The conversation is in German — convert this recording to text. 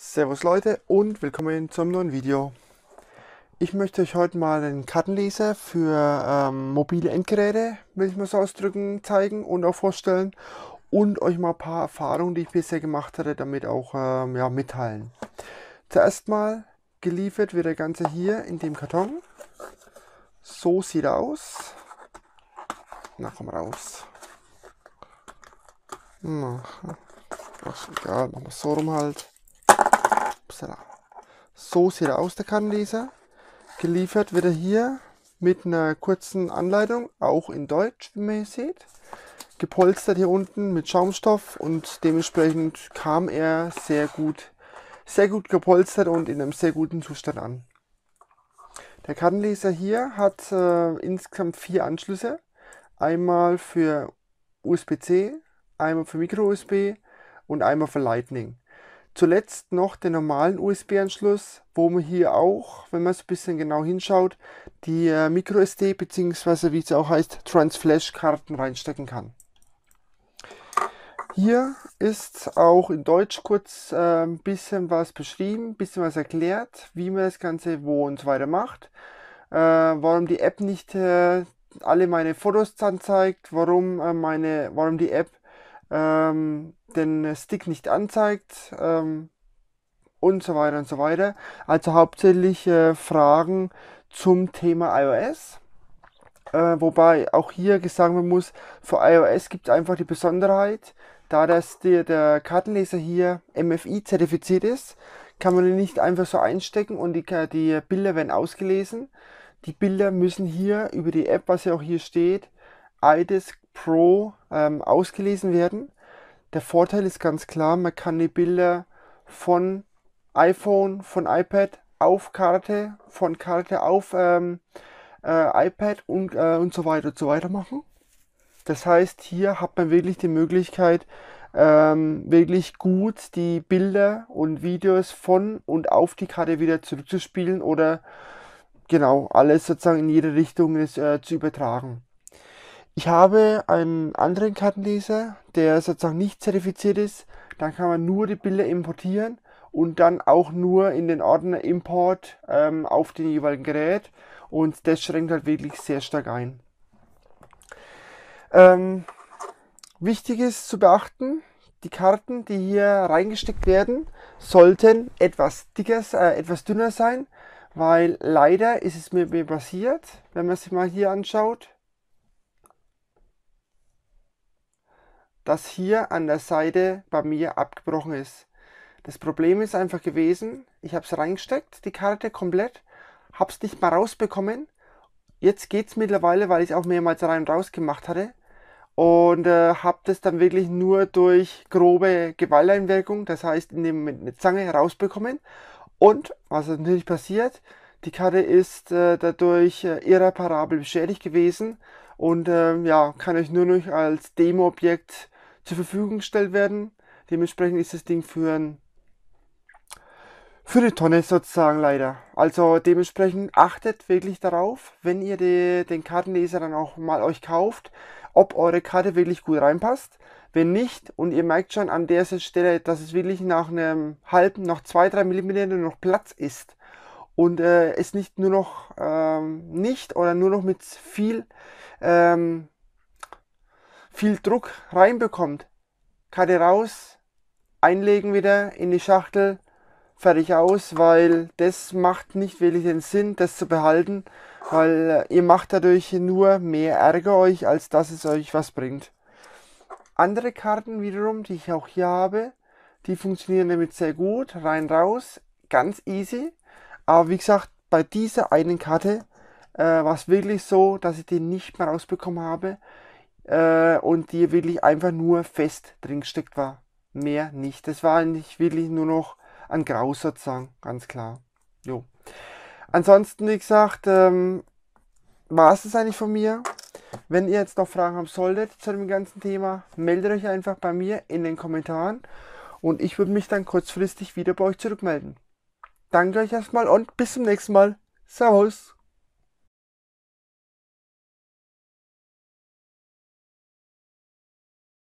Servus Leute und willkommen zum neuen Video. Ich möchte euch heute mal einen Kartenleser für ähm, mobile Endgeräte, will ich mal so ausdrücken, zeigen und auch vorstellen und euch mal ein paar Erfahrungen, die ich bisher gemacht hatte, damit auch ähm, ja, mitteilen. Zuerst mal geliefert wird der Ganze hier in dem Karton. So sieht er aus. Na komm raus. Na, ach, egal, machen wir so rum halt. Upsala. So sieht er aus, der Kannenleser. Geliefert wird er hier mit einer kurzen Anleitung, auch in Deutsch, wie man hier sieht. Gepolstert hier unten mit Schaumstoff und dementsprechend kam er sehr gut, sehr gut gepolstert und in einem sehr guten Zustand an. Der Kartenleser hier hat äh, insgesamt vier Anschlüsse. Einmal für USB-C, einmal für Micro-USB und einmal für Lightning. Zuletzt noch den normalen USB-Anschluss, wo man hier auch, wenn man es ein bisschen genau hinschaut, die äh, MicroSD bzw. wie es auch heißt, Transflash-Karten reinstecken kann. Hier ist auch in Deutsch kurz äh, ein bisschen was beschrieben, ein bisschen was erklärt, wie man das Ganze wo und so weiter macht, äh, warum die App nicht äh, alle meine Fotos anzeigt, warum, äh, meine, warum die App ähm, den Stick nicht anzeigt ähm, und so weiter und so weiter. Also hauptsächlich äh, Fragen zum Thema iOS. Äh, wobei auch hier gesagt werden muss, für iOS gibt es einfach die Besonderheit, da das der, der Kartenleser hier MFI zertifiziert ist, kann man ihn nicht einfach so einstecken und die, äh, die Bilder werden ausgelesen. Die Bilder müssen hier über die App, was ja auch hier steht, IDIS Pro ähm, ausgelesen werden. Der Vorteil ist ganz klar, man kann die Bilder von iPhone, von iPad auf Karte, von Karte auf ähm, äh, iPad und, äh, und so weiter und so weiter machen. Das heißt, hier hat man wirklich die Möglichkeit, ähm, wirklich gut die Bilder und Videos von und auf die Karte wieder zurückzuspielen oder genau alles sozusagen in jede Richtung ist, äh, zu übertragen. Ich habe einen anderen Kartenleser, der sozusagen nicht zertifiziert ist. Dann kann man nur die Bilder importieren und dann auch nur in den Ordner Import ähm, auf den jeweiligen Gerät. Und das schränkt halt wirklich sehr stark ein. Ähm, wichtig ist zu beachten, die Karten, die hier reingesteckt werden, sollten etwas dicker, äh, etwas dünner sein, weil leider ist es mir passiert, wenn man sich mal hier anschaut, das hier an der Seite bei mir abgebrochen ist. Das Problem ist einfach gewesen, ich habe es reingesteckt, die Karte komplett, habe es nicht mal rausbekommen. Jetzt geht es mittlerweile, weil ich es auch mehrmals rein und raus gemacht hatte. Und äh, habe das dann wirklich nur durch grobe Gewalteinwirkung, das heißt indem mit einer Zange rausbekommen. Und, was natürlich passiert, die Karte ist äh, dadurch äh, irreparabel beschädigt gewesen und äh, ja, kann euch nur noch als Demo-Objekt zur Verfügung gestellt werden. Dementsprechend ist das Ding für ein für die Tonne sozusagen leider. Also dementsprechend achtet wirklich darauf, wenn ihr die, den Kartenleser dann auch mal euch kauft, ob eure Karte wirklich gut reinpasst. Wenn nicht, und ihr merkt schon an der Stelle, dass es wirklich nach einem halben, noch zwei drei Millimeter noch Platz ist und äh, es nicht nur noch ähm, nicht oder nur noch mit viel ähm, viel Druck reinbekommt. Karte raus, einlegen wieder in die Schachtel, fertig aus, weil das macht nicht wirklich den Sinn, das zu behalten, weil ihr macht dadurch nur mehr Ärger euch, als dass es euch was bringt. Andere Karten wiederum, die ich auch hier habe, die funktionieren damit sehr gut, rein raus, ganz easy. Aber wie gesagt, bei dieser einen Karte äh, war es wirklich so, dass ich die nicht mehr rausbekommen habe äh, und die wirklich einfach nur fest drin gesteckt war. Mehr nicht. Das war eigentlich wirklich nur noch ein Graus sozusagen, ganz klar. Jo. Ansonsten, wie gesagt, ähm, war es das eigentlich von mir. Wenn ihr jetzt noch Fragen haben solltet zu dem ganzen Thema, meldet euch einfach bei mir in den Kommentaren und ich würde mich dann kurzfristig wieder bei euch zurückmelden. Danke euch erstmal und bis zum nächsten Mal. Servus!